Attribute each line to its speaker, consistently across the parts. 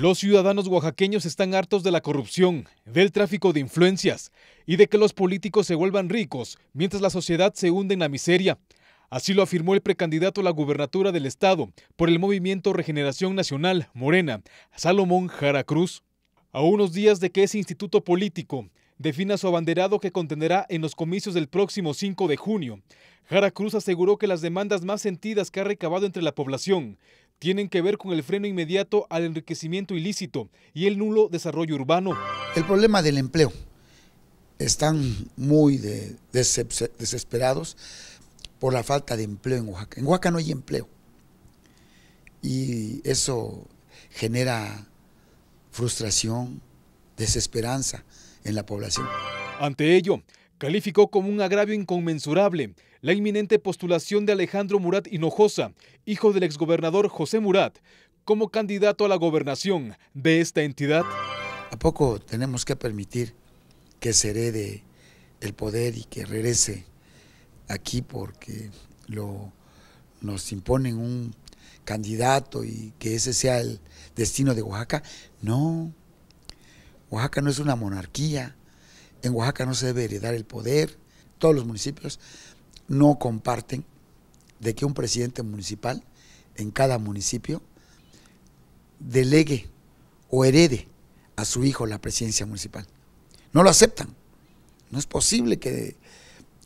Speaker 1: Los ciudadanos oaxaqueños están hartos de la corrupción, del tráfico de influencias y de que los políticos se vuelvan ricos mientras la sociedad se hunde en la miseria. Así lo afirmó el precandidato a la gubernatura del Estado por el Movimiento Regeneración Nacional, Morena, Salomón Jara Cruz. A unos días de que ese instituto político defina su abanderado que contenderá en los comicios del próximo 5 de junio, Jara Cruz aseguró que las demandas más sentidas que ha recabado entre la población tienen que ver con el freno inmediato al enriquecimiento ilícito y el nulo desarrollo urbano. El problema del empleo.
Speaker 2: Están muy desesperados por la falta de empleo en Oaxaca. En Oaxaca no hay empleo. Y eso genera frustración, desesperanza en la población.
Speaker 1: Ante ello, calificó como un agravio inconmensurable la inminente postulación de Alejandro Murat Hinojosa, hijo del exgobernador José Murat, como candidato a la gobernación de esta entidad. ¿A poco tenemos que permitir que se herede el poder y que regrese
Speaker 2: aquí porque lo, nos imponen un candidato y que ese sea el destino de Oaxaca? No, Oaxaca no es una monarquía, en Oaxaca no se debe heredar el poder, todos los municipios no comparten de que un presidente municipal en cada municipio delegue o herede a su hijo la presidencia municipal. No lo aceptan. No es posible que,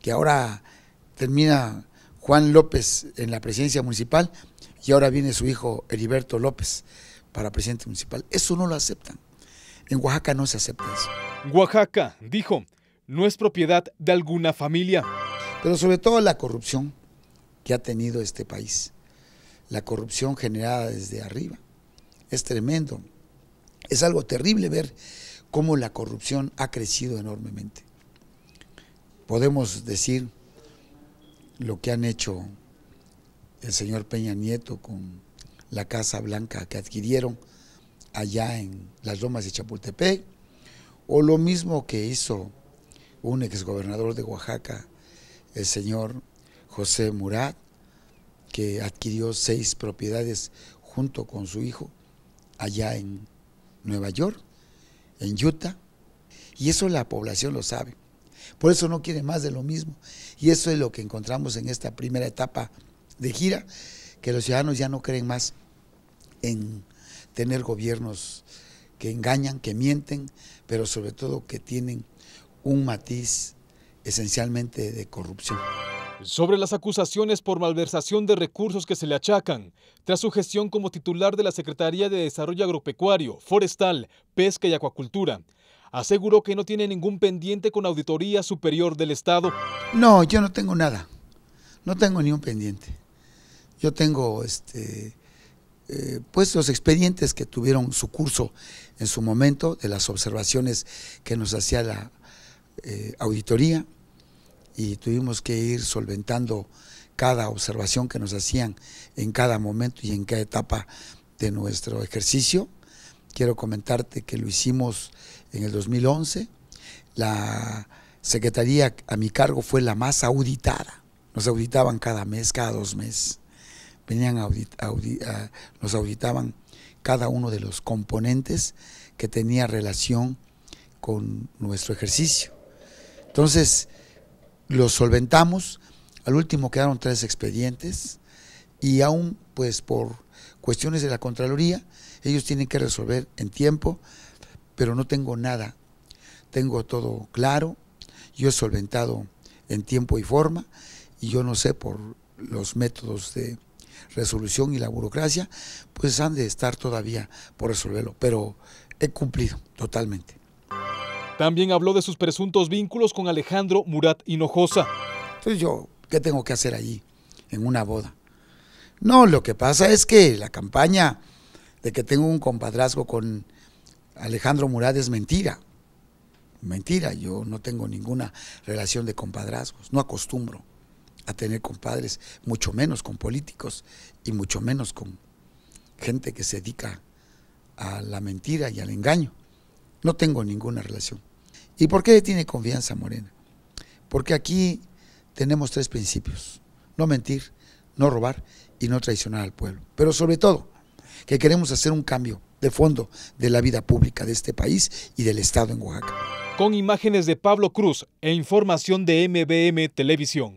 Speaker 2: que ahora termina Juan López en la presidencia municipal y ahora viene su hijo
Speaker 1: Heriberto López para presidente municipal. Eso no lo aceptan. En Oaxaca no se acepta eso. Oaxaca, dijo, no es propiedad de alguna familia pero sobre todo la corrupción que ha tenido este país, la corrupción generada
Speaker 2: desde arriba. Es tremendo, es algo terrible ver cómo la corrupción ha crecido enormemente. Podemos decir lo que han hecho el señor Peña Nieto con la Casa Blanca que adquirieron allá en las lomas de Chapultepec, o lo mismo que hizo un exgobernador de Oaxaca, el señor José Murat, que adquirió seis propiedades junto con su hijo allá en Nueva York, en Utah. Y eso la población lo sabe. Por eso no quiere más de lo mismo. Y eso es lo que encontramos en esta primera etapa de gira, que los ciudadanos ya no creen más en tener gobiernos que engañan, que mienten, pero sobre
Speaker 1: todo que tienen un matiz esencialmente de corrupción. Sobre las acusaciones por malversación de recursos que se le achacan, tras su gestión como titular de la Secretaría de Desarrollo Agropecuario, Forestal, Pesca y Acuacultura, aseguró que no tiene ningún pendiente con Auditoría Superior del Estado.
Speaker 2: No, yo no tengo nada. No tengo ni un pendiente. Yo tengo
Speaker 1: este,
Speaker 2: eh, pues, los expedientes que tuvieron su curso en su momento, de las observaciones que nos hacía la eh, auditoría y tuvimos que ir solventando cada observación que nos hacían en cada momento y en cada etapa de nuestro ejercicio. Quiero comentarte que lo hicimos en el 2011. La secretaría a mi cargo fue la más auditada. Nos auditaban cada mes, cada dos meses. Venían nos auditaban cada uno de los componentes que tenía relación con nuestro ejercicio. Entonces, los solventamos. Al último quedaron tres expedientes y aún pues por cuestiones de la Contraloría, ellos tienen que resolver en tiempo, pero no tengo nada. Tengo todo claro, yo he solventado en tiempo y forma y yo no sé por los métodos de resolución y la burocracia,
Speaker 1: pues han de estar todavía por resolverlo, pero he cumplido totalmente. También habló de sus presuntos vínculos con Alejandro Murat Hinojosa. Entonces yo, ¿qué tengo que hacer allí, en una boda? No, lo que pasa es que la campaña
Speaker 2: de que tengo un compadrazgo con Alejandro Murat es mentira. Mentira, yo no tengo ninguna relación de compadrazgos, no acostumbro a tener compadres, mucho menos con políticos y mucho menos con gente que se dedica a la mentira y al engaño. No tengo ninguna relación. ¿Y por qué tiene confianza Morena? Porque aquí tenemos tres principios. No mentir, no robar y no traicionar al pueblo. Pero sobre todo, que queremos hacer un cambio de fondo de la vida pública de este país y del Estado en Oaxaca.
Speaker 1: Con imágenes de Pablo Cruz e información de MBM Televisión.